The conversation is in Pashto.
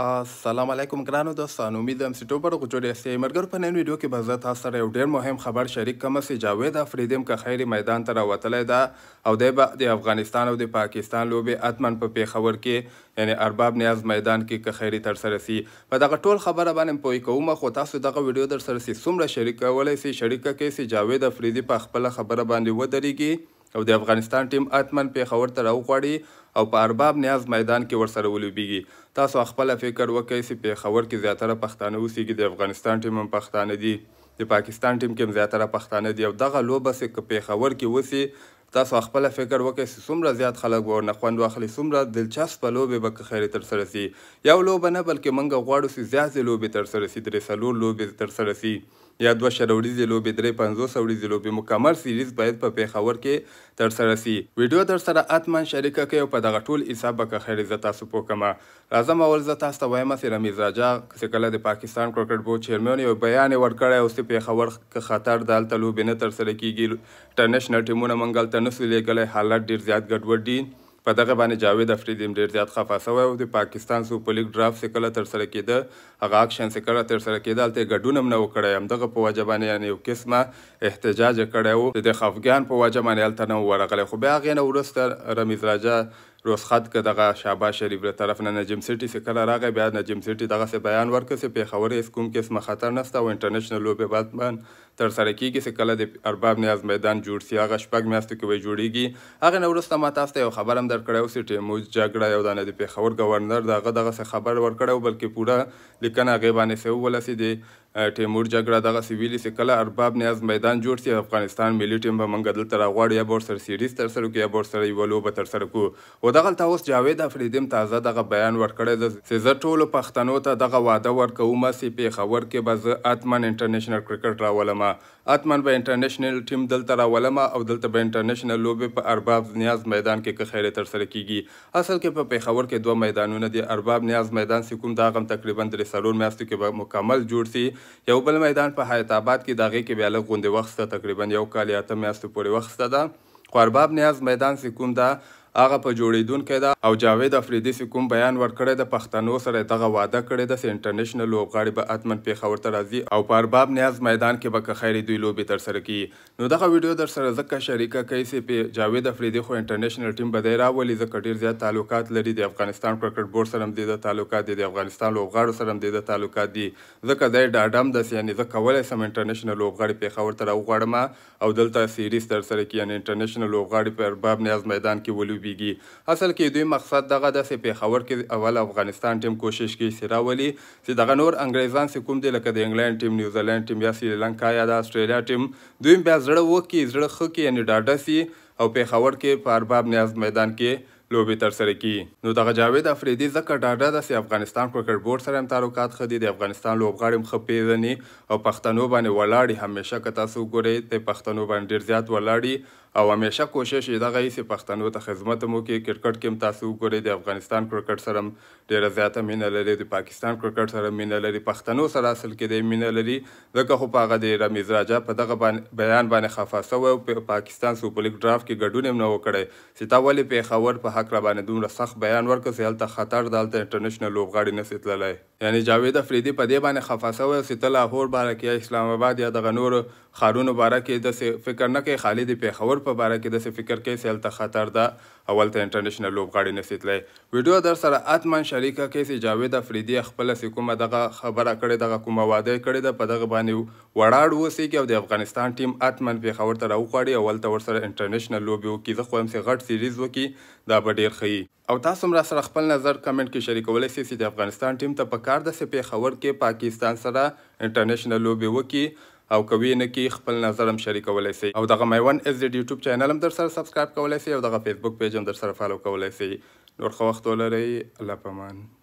السلام علیکم ګرانو دوستانو امید هم سټو پر غوډه سي مرګر په نن ویډیو کې به زه تاسو سره یو ډېر مهم خبر شریک کوم چې جاوید افریدیم که خیر میدان ته راوتلی ده او دی به د افغانستان او د پاکستان لوبې اتمن په پیښور کې یعنی ارباب نیاز میدان کې که خیر تر سره سي په دغه ټول خبره باندې پوي کوم خو تاسو دغه ویډیو در سره سي څومره شریک کولای سي شریک کې سي جاوید افریدی په خپل خبره باندې ودرېږي او د افغانستان ټیم اتمن پیښور ته راوغواړي او په ارباب نیاز میدان کې ورسره ولوبیږي تاسو خپل فکر وکړئ چې پیښور کې زیاتره پښتانه اوسېږي د افغانستان ټیم هم پښتانه دي د پاکستان ټیم کې هم زیاتره پښتانه دي او دغه لوبه چې که پیښور کې وسي تاسو خپل فکر وکړئ چې څومره زیات خلک ورنه خوند واخلي څومره دلچسپه لوبې به که خیرې ترسره سي یو لوبه نه بلکې موږ غواړو چې زیاتې لوبې ترسره سي درې څلور لوبې ترسره سي یا دوه شره ورځې لوبې درې پنځوس ورځې لوبې مکمل سیریز باید په پیښور کې ترسره سي ویډیو درسره اتمن شریکه کړئ او په دغه ټول حساب به که خیر زه تاسو پوه کړمه راځم اول زه تاسو ته وایم چې رمیز راجا چې کله د پاکستان کرکټ بورډ چیرمن یو بیان یې ورکړی اوس د پیښور که خطر د هلته لوبې نه ترسره کیږي انټرنیشنل ټیمونه موږ هلته نه سو لیږلی حالت ډېر زیات ګډوډ دي په دغه باندې جاوید افریدی هم ډیر زیات خفه شوی او د پاکستان سوپر لیګ ډرافت چې کله ترسره کېده هغه اکشن چې کله ترسره کېده هلته یې ګډون هم نه و کړی همدغه په وجه باندې یعنې یو قسمه احتجاج یې کړی و د خفګان په وجه باندې هلته نه و ورغلی خو بیا هغې نه وروسته رمیز راجا روسخط که دغه شابه شریف له طرف نه نجم سیټي چې کله راغی بیا نجم سیټي دغسې بیان ورکړ چې پېښور هېڅ کوم قسمه خطر نشته او انټرنیشنل لوبې باتمان ترسره کیږي چې کله د ارباب نیاز میدان جوړ سي هغه شپږ میاشتو کې وی جوړیږي هغه نه وروسته ما تاسو ته یو خبر هم درکړی و چې ټیموز جګړه یو دانه د پېښور ګورنر دغه دغسې خبر ورکړی و بلکې پوره لیکنه هغې باندې څه وویله چې د تیمور جګړه دغه سویلی سي کله ارباب نیاز میدان جوړ سي افغانستان ملي ټیم به منګ دلته راغواړي یا بور سر سیریز تر سره کوي یا بور سره یو لوبه تر سره کو و دغه تاسو جاوید افریدیم تازه دغه بیان ورکړی د سيزه ټولو پښتنو ته دغه واده ورکوم سي په خبر کې به زه اتمن انټرنیشنل کرکټ راولم اتمن به انټرنیشنل ټیم دلته راولم او دلته به انټرنیشنل لوبه په ارباب نیاز میدان کې که خیره تر سره کیږي اصل کې په پیښور کې دوه میدانونه دي ارباب نیاز میدان سکوم دا غم تقریبا درې سالون میاشتو کې به مکمل جوړ سي یو بل میدان په حیات آباد کې دغه کې بیا لږ غونډې وخت تقریبا یو کال یا اته میاشتو پورې وخت ده خو ارباب نیاز میدان چې کوم ده هغه په جوړیدونکې ده او جاوید افریدي چې کوم بیان ورکړی د پښتنو سره دغه واده کړی ده چې انټرنیشنل لوبغاړي به اتمن پیښور ته راځي او په ارباب نیاز میدان کې به که خیر دوی لوبې ترسره کړي نو دغه ویډیو در سره ځکه شریکه کوي چې په جاوید افریدي خو انټرنیشنل ټیم به دی راولي ځکه ډېر زیات تعلقات لري د افغانستان کرکټ بورډ سره هم د تعلقات دي د افغانستان لوبغاړو سره هم د تعلقات دي ځکه دی ډاډم د یعنی زه کولای سم انټرنیشنل لوبغاړي پیښور ته راوغواړم او دلته سیریز در سره کې یعنی انټرنیشنل لوبغاړي په ارباب نیاز میدان کې ولوبي پیږي اصل کې دوی مقصد دغه د پیښور کې اول افغانستان ټیم کوشش کوي چې راولي چې دغه نور انګریزان چې کوم دی لکه د انګلند ټیم نیوزیلند ټیم یا سریلانکا یا د استرالیا ټیم دوی بیا زړه وکړي زړه ښه کړي یعنې ډاډه سي او پیښور کې په ارباب نیاز میدان کې لوبي تر سره کی نو دغه جاوید افریدی زکه ډاډه د افغانستان کرکټ بورډ سره هم تعلقات خدي د افغانستان لوبغاړي مخ پیژني او پښتنو باندې ولاړی همیشه که تاسو ګورئ ته پښتنو باندې ډیر زیات ولاړی او همیشه کوشش دغه ایسي پښتنو ته خدمت مو کې کرکټ کې تاسو وګورئ د افغانستان کرکټ سره ډیره زیاته مینه لري د پاکستان کرکټ سره مینه لري پښتنو سره اصل کې د مینه لري ځکه خو پاغه د رمیز راجا په دغه بیان باندې خفه سوی او په پاکستان سوپر لیګ ډرافت کې ګډون هم نه وکړی ستا ولې پیښور په حق را باندې دومره سخت بیان ورکړ چې هلته خطر دلته انټرنیشنل لوبغاړي نسي تللی یعنی جاوید افریدي په دې باندې خفه سوی او ستا لاهور باره کې اسلام آباد یا دغه نور خارونو باره کې د فکر نه کوي خالد پیښور په باره کې د فکر کې سیل ته خطر ده اول ته انټرنیشنل لوبغاړي نه سیتلې ویډیو در سره اتمن شریکه کې سي جاوید افریدی خپل حکومت دغه خبره کړې دغه کومه واده کړې ده په دغه باندې وړاړ وسی کې او د افغانستان ټیم اتمن پیښور ته راوغاړي اول ته ور سره انټرنیشنل لوبي وکړي ځکه هم سي غټ سیریز وکړي دا به ډیر خي او تاسو مرا سره خپل نظر کمنټ کې شریکولای شئ چې د افغانستان ټیم ته په کار د سپې خبر کې پاکستان سره انټرنیشنل لوبي وکړي او کوي نه کی خپل نظر هم شریکولای سي او دغه میوند از د یوټیوب چینل هم در سره سبسکرایب کولای سي او دغه فیسبوک پیج هم در سره فالو کولای سي نور خو وخت ولرئ الله پامان